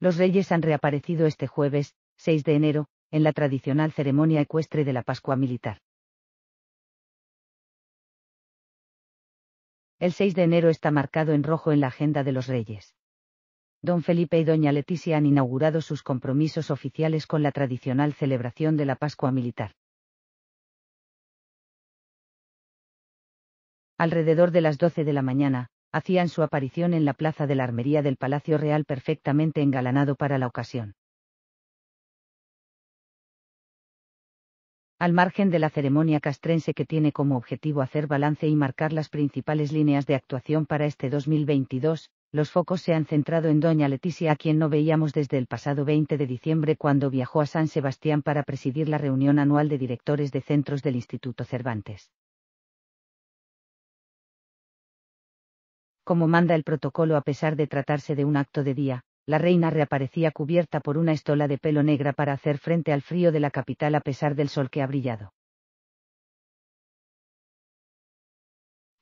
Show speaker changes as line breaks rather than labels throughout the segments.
Los reyes han reaparecido este jueves, 6 de enero, en la tradicional ceremonia ecuestre de la Pascua Militar. El 6 de enero está marcado en rojo en la agenda de los reyes. Don Felipe y Doña Leticia han inaugurado sus compromisos oficiales con la tradicional celebración de la Pascua Militar. Alrededor de las 12 de la mañana, hacían su aparición en la plaza de la Armería del Palacio Real perfectamente engalanado para la ocasión. Al margen de la ceremonia castrense que tiene como objetivo hacer balance y marcar las principales líneas de actuación para este 2022, los focos se han centrado en doña Leticia, a quien no veíamos desde el pasado 20 de diciembre cuando viajó a San Sebastián para presidir la reunión anual de directores de centros del Instituto Cervantes. como manda el protocolo a pesar de tratarse de un acto de día, la reina reaparecía cubierta por una estola de pelo negra para hacer frente al frío de la capital a pesar del sol que ha brillado.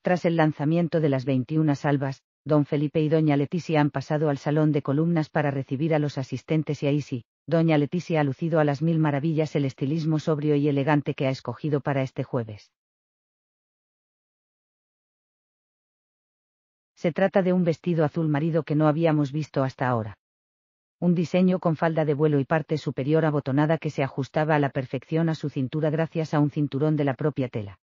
Tras el lanzamiento de las 21 salvas, don Felipe y doña Leticia han pasado al salón de columnas para recibir a los asistentes y ahí sí, doña Leticia ha lucido a las mil maravillas el estilismo sobrio y elegante que ha escogido para este jueves. Se trata de un vestido azul marido que no habíamos visto hasta ahora. Un diseño con falda de vuelo y parte superior abotonada que se ajustaba a la perfección a su cintura gracias a un cinturón de la propia tela.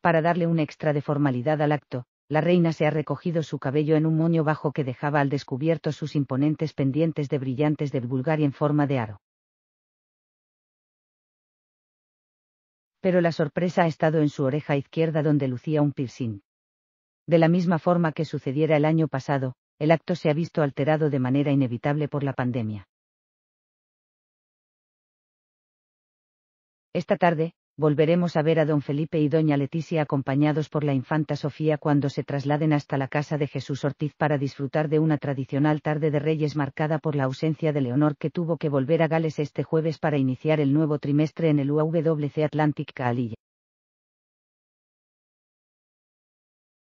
Para darle un extra de formalidad al acto, la reina se ha recogido su cabello en un moño bajo que dejaba al descubierto sus imponentes pendientes de brillantes del y en forma de aro. pero la sorpresa ha estado en su oreja izquierda donde lucía un piercing. De la misma forma que sucediera el año pasado, el acto se ha visto alterado de manera inevitable por la pandemia. Esta tarde, volveremos a ver a don Felipe y doña Leticia acompañados por la infanta Sofía cuando se trasladen hasta la casa de Jesús Ortiz para disfrutar de una tradicional tarde de reyes marcada por la ausencia de Leonor que tuvo que volver a Gales este jueves para iniciar el nuevo trimestre en el UWC Atlantic Cali.